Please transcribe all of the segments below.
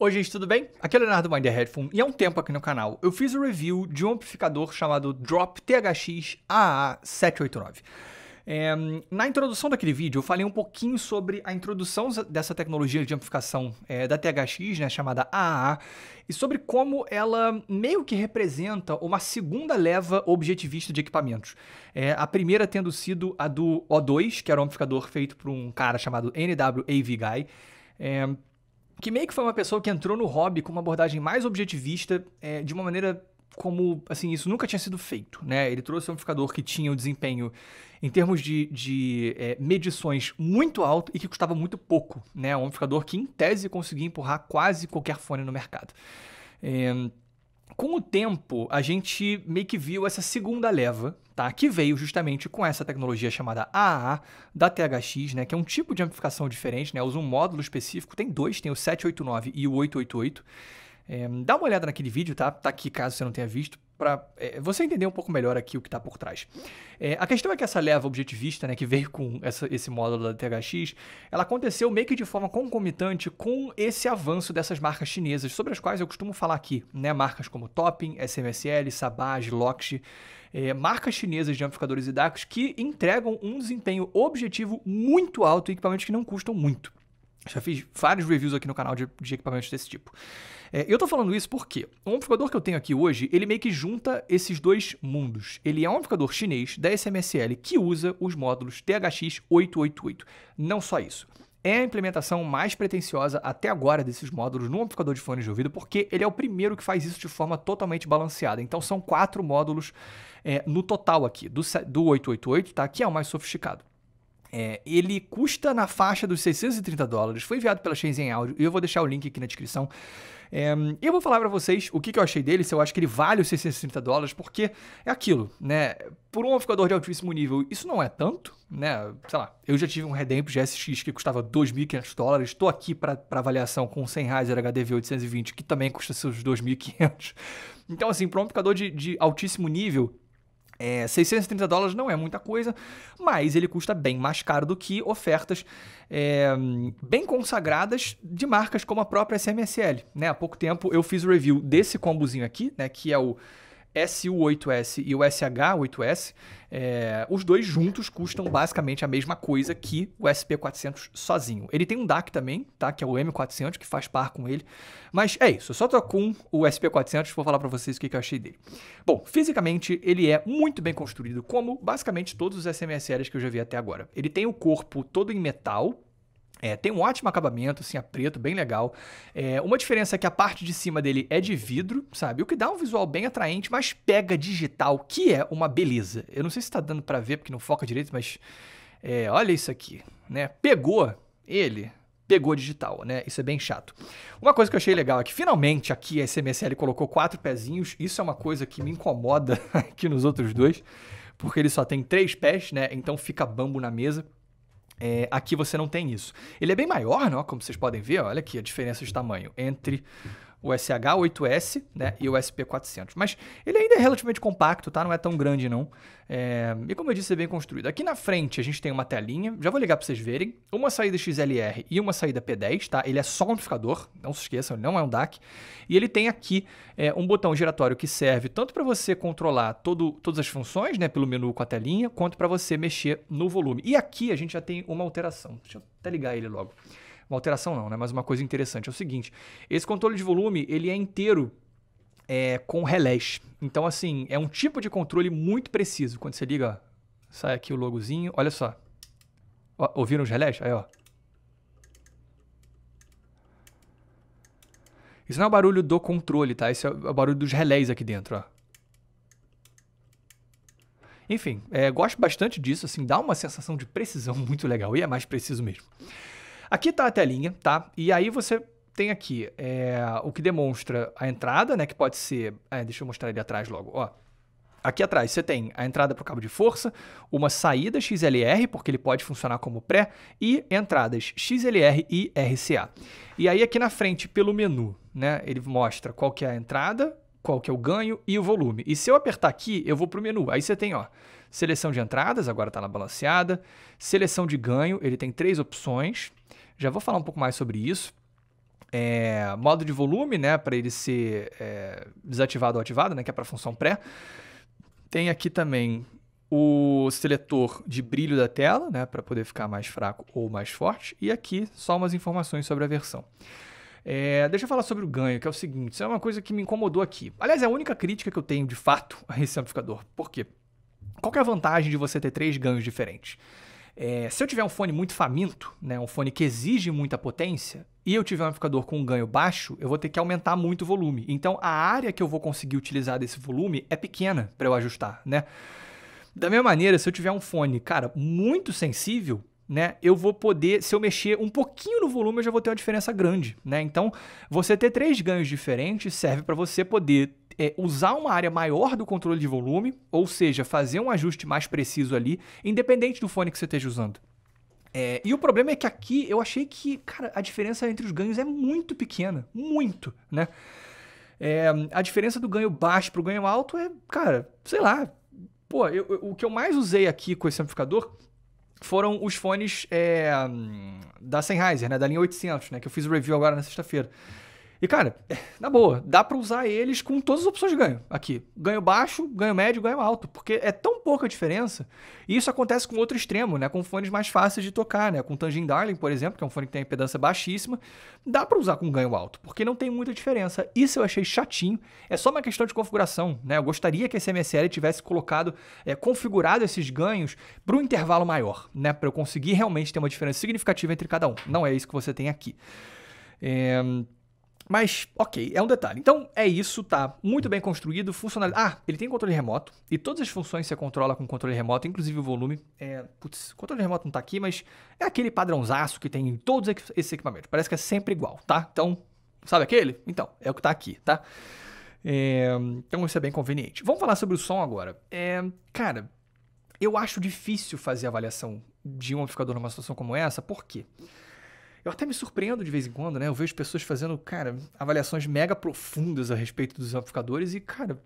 Oi gente, tudo bem? Aqui é o Leonardo Binder Headphone e há um tempo aqui no canal eu fiz o um review de um amplificador chamado Drop THX AA789. É, na introdução daquele vídeo, eu falei um pouquinho sobre a introdução dessa tecnologia de amplificação é, da THX, né, chamada AA, e sobre como ela meio que representa uma segunda leva objetivista de equipamentos. É, a primeira tendo sido a do O2, que era um amplificador feito por um cara chamado NWAV Guy. É, que meio que foi uma pessoa que entrou no hobby com uma abordagem mais objetivista, é, de uma maneira como assim isso nunca tinha sido feito, né? Ele trouxe um amplificador que tinha um desempenho em termos de, de é, medições muito alto e que custava muito pouco, né? Um amplificador que em tese conseguia empurrar quase qualquer fone no mercado. É, com o tempo, a gente meio que viu essa segunda leva, tá? Que veio justamente com essa tecnologia chamada AA da THX, né? Que é um tipo de amplificação diferente, né? Usa um módulo específico, tem dois, tem o 789 e o 888. É, dá uma olhada naquele vídeo, tá? Tá aqui caso você não tenha visto, para é, você entender um pouco melhor aqui o que está por trás. É, a questão é que essa leva objetivista, né, que veio com essa, esse módulo da THX, ela aconteceu meio que de forma concomitante com esse avanço dessas marcas chinesas, sobre as quais eu costumo falar aqui, né, marcas como Topping, SMSL, Sabage, Loxi, é, marcas chinesas de amplificadores e DACs que entregam um desempenho objetivo muito alto e equipamentos que não custam muito. Já fiz vários reviews aqui no canal de, de equipamentos desse tipo. É, eu tô falando isso porque o amplificador que eu tenho aqui hoje, ele meio que junta esses dois mundos. Ele é um amplificador chinês da SMSL que usa os módulos THX 888. Não só isso é a implementação mais pretensiosa até agora desses módulos no amplificador de fones de ouvido, porque ele é o primeiro que faz isso de forma totalmente balanceada. Então são quatro módulos é, no total aqui, do, do 888, tá? que é o mais sofisticado. É, ele custa na faixa dos 630 dólares, foi enviado pela Shenzhen Audio, e eu vou deixar o link aqui na descrição. É, eu vou falar para vocês o que, que, eu achei dele, se eu acho que ele vale os 630 dólares, porque é aquilo, né? Por um amplificador de altíssimo nível, isso não é tanto, né? Sei lá, eu já tive um Redempo GSX que custava 2.500 dólares, estou aqui para avaliação com um Sennheiser HDV 820, que também custa seus 2.500. Então, assim, para um amplificador de, de altíssimo nível, é, 630 dólares não é muita coisa, mas ele custa bem mais caro do que ofertas é, bem consagradas de marcas como a própria SMSL. Né? Há pouco tempo eu fiz o review desse combozinho aqui, né, que é o SU8S e o SH8S, é, os dois juntos custam basicamente a mesma coisa que o SP400 sozinho. Ele tem um DAC também, tá? Que é o M400, que faz par com ele. Mas é isso, eu só tô com o SP400, vou falar para vocês o que, que eu achei dele. Bom, fisicamente ele é muito bem construído, como basicamente todos os SMSRs que eu já vi até agora. Ele tem o corpo todo em metal, é, tem um ótimo acabamento, assim, a preto, bem legal. É, uma diferença é que a parte de cima dele é de vidro, sabe? O que dá um visual bem atraente, mas pega digital, que é uma beleza. Eu não sei se tá dando para ver, porque não foca direito, mas é, olha isso aqui, né? Pegou ele, pegou digital, né? Isso é bem chato. Uma coisa que eu achei legal é que finalmente aqui a SMSL colocou quatro pezinhos. Isso é uma coisa que me incomoda aqui nos outros dois, porque ele só tem três pés, né? Então fica bambo na mesa. É, aqui você não tem isso. Ele é bem maior, não? Né? como vocês podem ver, olha aqui a diferença de tamanho entre o SH8S né, e o SP400. Mas ele ainda é relativamente compacto, tá? Não é tão grande não. É... E como eu disse, é bem construído. Aqui na frente a gente tem uma telinha, já vou ligar para vocês verem. Uma saída XLR e uma saída P10, tá? Ele é só um amplificador, não se esqueçam, ele não é um DAC. E ele tem aqui é, um botão giratório que serve tanto para você controlar todo, todas as funções, né? Pelo menu com a telinha, quanto para você mexer no volume. E aqui a gente já tem uma alteração. Deixa eu até ligar ele logo. Uma alteração não, né? Mas uma coisa interessante é o seguinte: esse controle de volume ele é inteiro é, com relés. Então, assim, é um tipo de controle muito preciso. Quando você liga, sai aqui o logozinho, olha só. Ó, ouviram os relés? Aí, ó. Isso não é o barulho do controle, tá? Isso é o barulho dos relés aqui dentro, ó. Enfim, é, gosto bastante disso, assim, dá uma sensação de precisão muito legal e é mais preciso mesmo. Aqui está a telinha, tá? E aí você tem aqui é, o que demonstra a entrada, né? Que pode ser. É, deixa eu mostrar ele atrás logo, ó. Aqui atrás você tem a entrada para o cabo de força, uma saída XLR, porque ele pode funcionar como pré, e entradas XLR e RCA. E aí aqui na frente, pelo menu, né, ele mostra qual que é a entrada, qual que é o ganho e o volume. E se eu apertar aqui, eu vou para o menu. Aí você tem, ó, seleção de entradas, agora está na balanceada, seleção de ganho, ele tem três opções, já vou falar um pouco mais sobre isso. É, modo de volume, né, para ele ser é, desativado ou ativado, né, que é para função pré. Tem aqui também o seletor de brilho da tela, né, para poder ficar mais fraco ou mais forte. E aqui só umas informações sobre a versão. É, deixa eu falar sobre o ganho, que é o seguinte: isso é uma coisa que me incomodou aqui. Aliás, é a única crítica que eu tenho de fato a esse amplificador. Por quê? Qual é a vantagem de você ter três ganhos diferentes? É, se eu tiver um fone muito faminto, né, um fone que exige muita potência, e eu tiver um amplificador com um ganho baixo, eu vou ter que aumentar muito o volume. Então a área que eu vou conseguir utilizar desse volume é pequena para eu ajustar, né? Da mesma maneira, se eu tiver um fone, cara, muito sensível, né? Eu vou poder, se eu mexer um pouquinho no volume, eu já vou ter uma diferença grande, né? Então, você ter três ganhos diferentes serve para você poder é, usar uma área maior do controle de volume, ou seja, fazer um ajuste mais preciso ali, independente do fone que você esteja usando. É, e o problema é que aqui eu achei que, cara, a diferença entre os ganhos é muito pequena, muito, né? É, a diferença do ganho baixo para o ganho alto é, cara, sei lá. Pô, eu, eu, o que eu mais usei aqui com esse amplificador foram os fones é, da Sennheiser, né? Da linha 800, né? Que eu fiz o review agora na sexta-feira. E, cara, na boa, dá para usar eles com todas as opções de ganho aqui. Ganho baixo, ganho médio, ganho alto, porque é tão pouca diferença. E isso acontece com outro extremo, né? Com fones mais fáceis de tocar, né? Com o Tangent Darling, por exemplo, que é um fone que tem impedância baixíssima, dá para usar com ganho alto, porque não tem muita diferença. Isso eu achei chatinho. É só uma questão de configuração, né? Eu gostaria que esse MSL tivesse colocado, é, configurado esses ganhos para um intervalo maior, né? Para eu conseguir realmente ter uma diferença significativa entre cada um. Não é isso que você tem aqui. É... Mas, ok, é um detalhe. Então, é isso, tá muito bem construído, funcional Ah, ele tem controle remoto e todas as funções você controla com controle remoto, inclusive o volume. É, putz, controle remoto não tá aqui, mas é aquele padrãozaço que tem em todos esses equipamentos. Parece que é sempre igual, tá? Então, sabe aquele? Então, é o que tá aqui, tá? É, então, isso é bem conveniente. Vamos falar sobre o som agora. É, cara, eu acho difícil fazer avaliação de um amplificador numa situação como essa, por quê? Porque eu até me surpreendo de vez em quando, né? Eu vejo pessoas fazendo, cara, avaliações mega profundas a respeito dos amplificadores e, cara,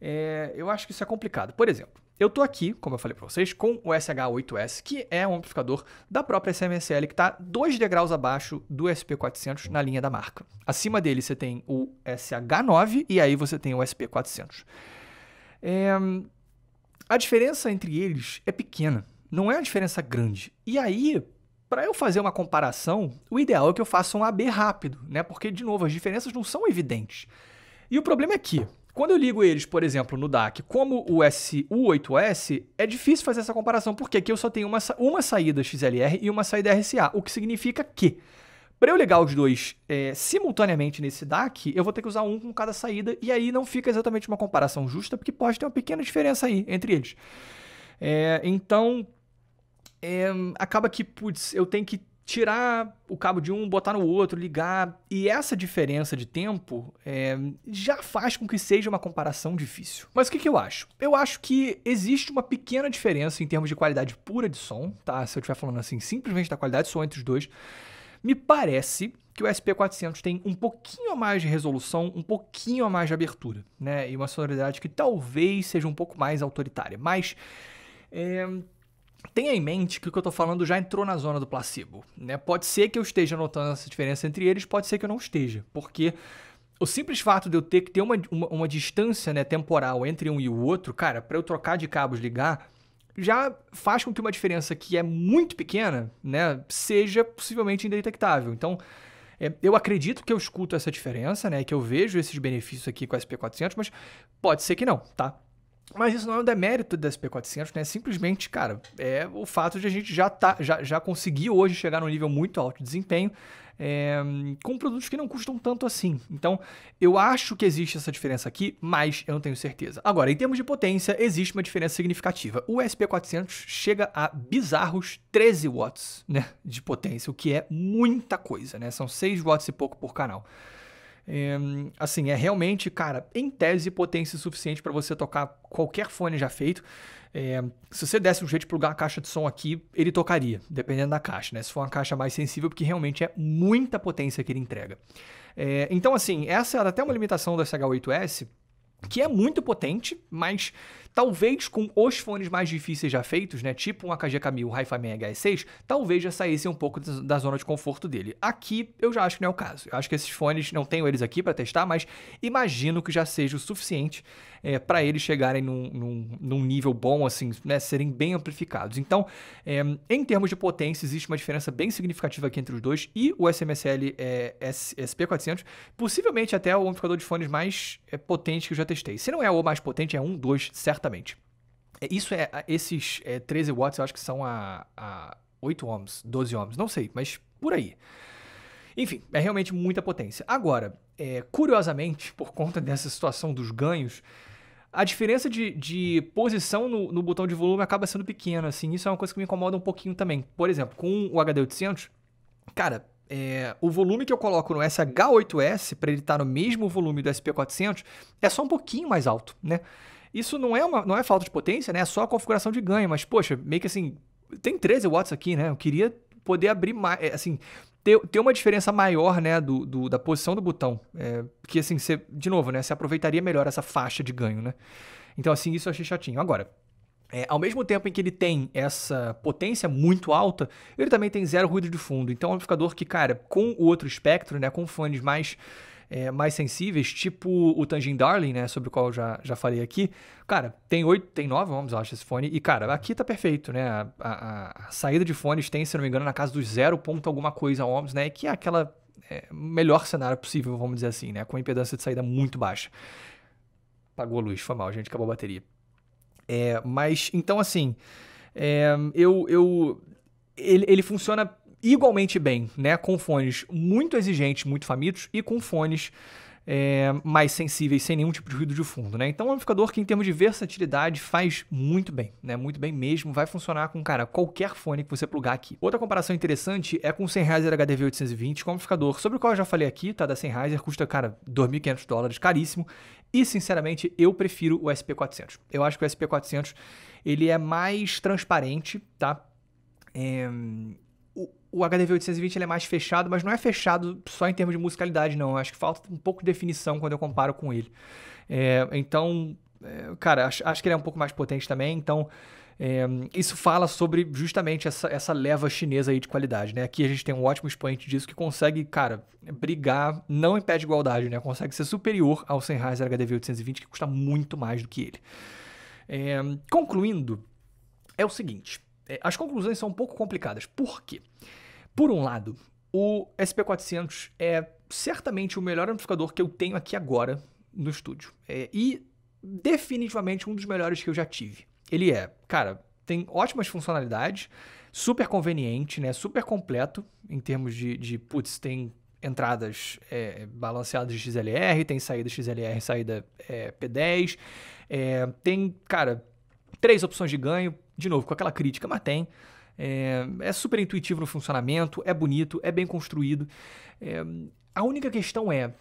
é, eu acho que isso é complicado. Por exemplo, eu tô aqui, como eu falei para vocês, com o SH8S, que é um amplificador da própria SMSL, que está 2 degraus abaixo do SP400 na linha da marca. Acima dele você tem o SH9 e aí você tem o SP400. É, a diferença entre eles é pequena, não é uma diferença grande. E aí, para eu fazer uma comparação, o ideal é que eu faça um AB rápido, né? Porque, de novo, as diferenças não são evidentes. E o problema é que, quando eu ligo eles, por exemplo, no DAC, como o SU8S, é difícil fazer essa comparação, porque aqui eu só tenho uma, uma saída XLR e uma saída RCA, o que significa que, para eu ligar os dois é, simultaneamente nesse DAC, eu vou ter que usar um com cada saída, e aí não fica exatamente uma comparação justa, porque pode ter uma pequena diferença aí entre eles. É, então, é, acaba que, putz, eu tenho que tirar o cabo de um, botar no outro, ligar. E essa diferença de tempo é, já faz com que seja uma comparação difícil. Mas o que, que eu acho? Eu acho que existe uma pequena diferença em termos de qualidade pura de som, tá? Se eu estiver falando assim, simplesmente da qualidade de som entre os dois. Me parece que o SP400 tem um pouquinho a mais de resolução, um pouquinho a mais de abertura, né? E uma sonoridade que talvez seja um pouco mais autoritária. Mas é, Tenha em mente que o que eu estou falando já entrou na zona do placebo. Né? Pode ser que eu esteja notando essa diferença entre eles, pode ser que eu não esteja, porque o simples fato de eu ter que ter uma, uma, uma distância né, temporal entre um e o outro, cara, para eu trocar de cabos ligar, já faz com que uma diferença que é muito pequena né, seja possivelmente indetectável. Então, é, eu acredito que eu escuto essa diferença, né, que eu vejo esses benefícios aqui com a SP400, mas pode ser que não, tá? Mas isso não é um demérito da SP400, né? Simplesmente, cara, é o fato de a gente já, tá, já, já conseguir hoje chegar num nível muito alto de desempenho é, com produtos que não custam tanto assim. Então, eu acho que existe essa diferença aqui, mas eu não tenho certeza. Agora, em termos de potência, existe uma diferença significativa. O SP400 chega a bizarros 13 watts né, de potência, o que é muita coisa, né? São 6 watts e pouco por canal. É, assim, é realmente, cara, em tese, potência suficiente para você tocar qualquer fone já feito. É, se você desse um jeito de plugar a caixa de som aqui, ele tocaria, dependendo da caixa, né? Se for uma caixa mais sensível, porque realmente é muita potência que ele entrega. É, então, assim, essa era até uma limitação do SH8S, que é muito potente, mas talvez com os fones mais difíceis já feitos, né, tipo um AKG-K1000, um Hi-Fi Man HS6, talvez já saísse um pouco da zona de conforto dele. Aqui eu já acho que não é o caso. Eu acho que esses fones, não tenho eles aqui para testar, mas imagino que já seja o suficiente é, para eles chegarem num, num, num, nível bom, assim, né, serem bem amplificados. Então, é, em termos de potência, existe uma diferença bem significativa aqui entre os dois e o SMSL é, SP400, possivelmente até o amplificador de fones mais é, potente que eu já testei. Se não é o mais potente, é um, dois, certamente Exatamente. É, isso é, esses é, 13 watts eu acho que são a, a 8 ohms, 12 ohms, não sei, mas por aí. Enfim, é realmente muita potência. Agora, é, curiosamente, por conta dessa situação dos ganhos, a diferença de, de posição no, no, botão de volume acaba sendo pequena, assim. Isso é uma coisa que me incomoda um pouquinho também. Por exemplo, com o HD800, cara, é, o volume que eu coloco no SH8S, para ele estar tá no mesmo volume do SP400, é só um pouquinho mais alto, né? Isso não é, uma, não é falta de potência, né? É só a configuração de ganho. Mas, poxa, meio que assim, tem 13 watts aqui, né? Eu queria poder abrir mais, é, assim, ter, ter uma diferença maior, né, do, do da posição do botão. É, que, assim, você, de novo, né, você aproveitaria melhor essa faixa de ganho, né? Então, assim, isso eu achei chatinho. Agora, é, ao mesmo tempo em que ele tem essa potência muito alta, ele também tem zero ruído de fundo. Então é um amplificador que, cara, com o outro espectro, né, com fones mais é, mais sensíveis, tipo o Tanjin Darling, né? Sobre o qual eu já, já falei aqui. Cara, tem oito, tem nove ohms, eu acho, esse fone. E, cara, aqui tá perfeito, né? A, a, a saída de fones tem, se não me engano, na casa dos 0 ponto alguma coisa ohms, né? Que é aquela é, melhor cenário possível, vamos dizer assim, né? Com impedância de saída muito baixa. Pagou a luz, foi mal, gente, acabou a bateria. É, mas, então, assim, é, eu, eu ele, ele funciona igualmente bem, né? Com fones muito exigentes, muito famintos e com fones é, mais sensíveis, sem nenhum tipo de ruído de fundo, né? Então é um amplificador que em termos de versatilidade faz muito bem, né? Muito bem mesmo, vai funcionar com, cara, qualquer fone que você plugar aqui. Outra comparação interessante é com o Sennheiser HDV 820, com amplificador sobre o qual eu já falei aqui, tá? Da Sennheiser, custa, cara, 2.500 dólares, caríssimo. E, sinceramente, eu prefiro o SP400. Eu acho que o SP400, ele é mais transparente, tá? É, o, HDV 820 ele é mais fechado, mas não é fechado só em termos de musicalidade, não. Eu acho que falta um pouco de definição quando eu comparo com ele. É, então, é, cara, acho, acho, que ele é um pouco mais potente também. Então, é, isso fala sobre justamente essa, essa leva chinesa aí de qualidade, né? Aqui a gente tem um ótimo expoente disso que consegue, cara, brigar, não em pé de igualdade, né? Consegue ser superior ao Sennheiser HDV 820, que custa muito mais do que ele. É, concluindo, é o seguinte. É, as conclusões são um pouco complicadas. Por quê? Por um lado, o SP400 é certamente o melhor amplificador que eu tenho aqui agora no estúdio. É, e definitivamente um dos melhores que eu já tive. Ele é, cara, tem ótimas funcionalidades, super conveniente, né? Super completo em termos de, de putz, tem entradas é, balanceadas de XLR, tem saída XLR, saída é, P10, é, tem, cara, três opções de ganho, de novo, com aquela crítica, mas tem. É, é super intuitivo no funcionamento, é bonito, é bem construído. É, a única questão é,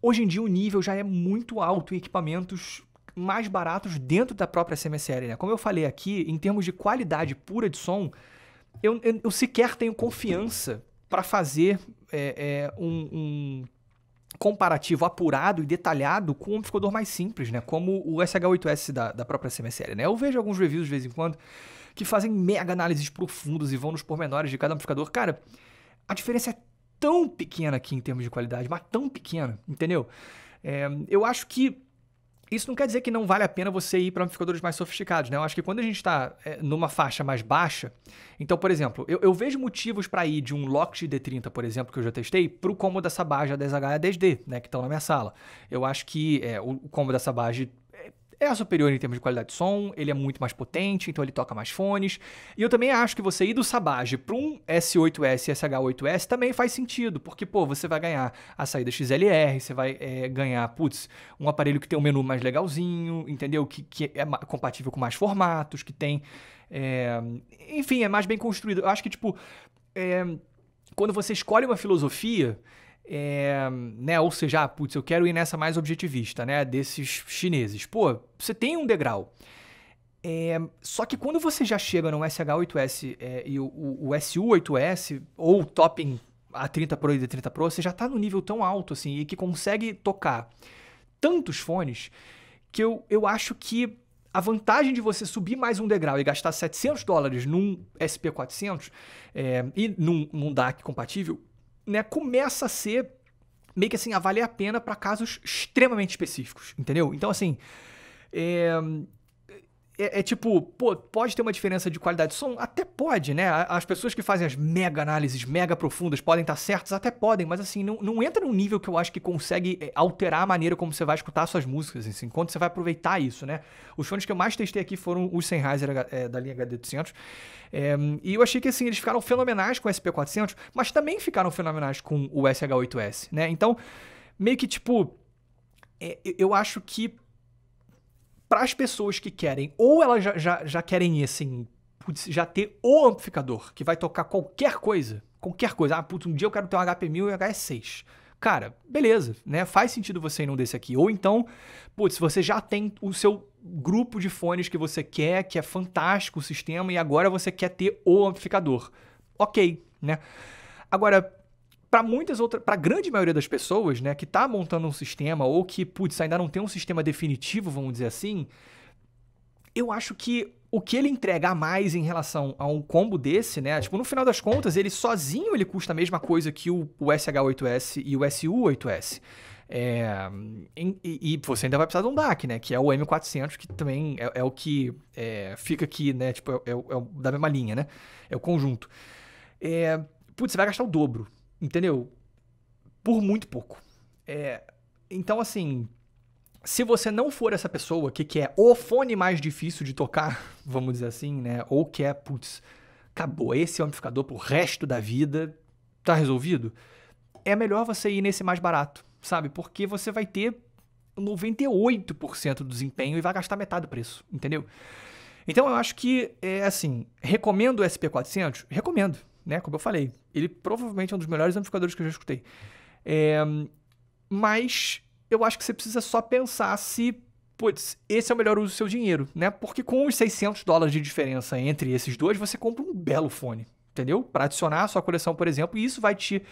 hoje em dia o nível já é muito alto em equipamentos mais baratos dentro da própria CMSL. Né? Como eu falei aqui, em termos de qualidade pura de som, eu, eu, eu sequer tenho confiança para fazer é, é, um, um comparativo apurado e detalhado com um amplificador mais simples, né? Como o SH8S da, da própria CMSL, né? Eu vejo alguns reviews de vez em quando que fazem mega análises profundas e vão nos pormenores de cada amplificador. Cara, a diferença é tão pequena aqui em termos de qualidade, mas tão pequena, entendeu? É, eu acho que isso não quer dizer que não vale a pena você ir para amplificadores mais sofisticados, né? Eu acho que quando a gente está é, numa faixa mais baixa, então, por exemplo, eu, eu vejo motivos para ir de um Loct D30, por exemplo, que eu já testei, para o Combo dessa Sabage da 10 h e A10D, né? Que estão na minha sala. Eu acho que é, o Combo dessa Sabage é superior em termos de qualidade de som, ele é muito mais potente, então ele toca mais fones. E eu também acho que você ir do Sabage para um S8S e SH8S também faz sentido, porque, pô, você vai ganhar a saída XLR, você vai é, ganhar, putz, um aparelho que tem um menu mais legalzinho, entendeu? Que, que é compatível com mais formatos, que tem. É... enfim, é mais bem construído. Eu acho que, tipo, é... quando você escolhe uma filosofia é, né? Ou seja, ah, putz, eu quero ir nessa mais objetivista, né? Desses chineses. Pô, você tem um degrau. É, só que quando você já chega no SH8S é, e o, o, o, SU8S, ou topping A30 Pro e D30 Pro, você já está no nível tão alto assim e que consegue tocar tantos fones que eu, eu acho que a vantagem de você subir mais um degrau e gastar 700 dólares num SP400 é, e num, num DAC compatível né, começa a ser meio que assim, a valer a pena para casos extremamente específicos, entendeu? Então, assim, é, é, é, tipo, pô, pode ter uma diferença de qualidade de som? Até pode, né? As pessoas que fazem as mega análises mega profundas podem estar certas, até podem, mas assim, não, não entra num nível que eu acho que consegue é, alterar a maneira como você vai escutar suas músicas, assim, quando você vai aproveitar isso, né? Os fones que eu mais testei aqui foram os Sennheiser é, da linha HD200, é, e eu achei que, assim, eles ficaram fenomenais com o SP400, mas também ficaram fenomenais com o SH8S, né? Então, meio que, tipo, é, eu acho que para as pessoas que querem, ou elas já, já, já querem assim, putz, já ter o amplificador que vai tocar qualquer coisa, qualquer coisa. Ah, putz, um dia eu quero ter um HP1000 e um HS6. Cara, beleza, né? Faz sentido você ir num desse aqui. Ou então, putz, você já tem o seu grupo de fones que você quer, que é fantástico o sistema, e agora você quer ter o amplificador. Ok, né? Agora, para muitas outras, para a grande maioria das pessoas, né, que está montando um sistema ou que, putz, ainda não tem um sistema definitivo, vamos dizer assim, eu acho que o que ele entregar mais em relação a um combo desse, né? Tipo, no final das contas, ele sozinho ele custa a mesma coisa que o, o SH8S e o SU8S. É, e, e, você ainda vai precisar de um DAC, né? Que é o M400, que também é, é o que é, fica aqui, né? Tipo, é, é, é da mesma linha, né? É o conjunto. É, putz, você vai gastar o dobro Entendeu? Por muito pouco. É, então, assim, se você não for essa pessoa que quer o fone mais difícil de tocar, vamos dizer assim, né? Ou quer, putz, acabou esse é amplificador pro resto da vida, tá resolvido? É melhor você ir nesse mais barato, sabe? Porque você vai ter 98% do desempenho e vai gastar metade do preço, entendeu? Então eu acho que, é assim, recomendo o SP400? Recomendo né? Como eu falei, ele provavelmente é um dos melhores amplificadores que eu já escutei. É, mas eu acho que você precisa só pensar se, putz, esse é o melhor uso do seu dinheiro, né? Porque com os 600 dólares de diferença entre esses dois, você compra um belo fone, entendeu? Para adicionar à sua coleção, por exemplo, e isso vai te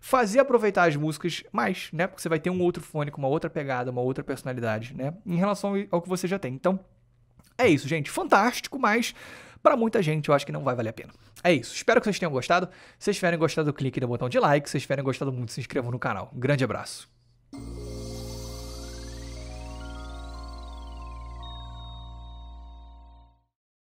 fazer aproveitar as músicas mais, né? Porque você vai ter um outro fone com uma outra pegada, uma outra personalidade, né? Em relação ao que você já tem. Então, é isso, gente. Fantástico, mas para muita gente eu acho que não vai valer a pena. É isso, espero que vocês tenham gostado. Se vocês tiverem gostado, clique no botão de like. Se vocês tiverem gostado muito, se inscrevam no canal. Um grande abraço.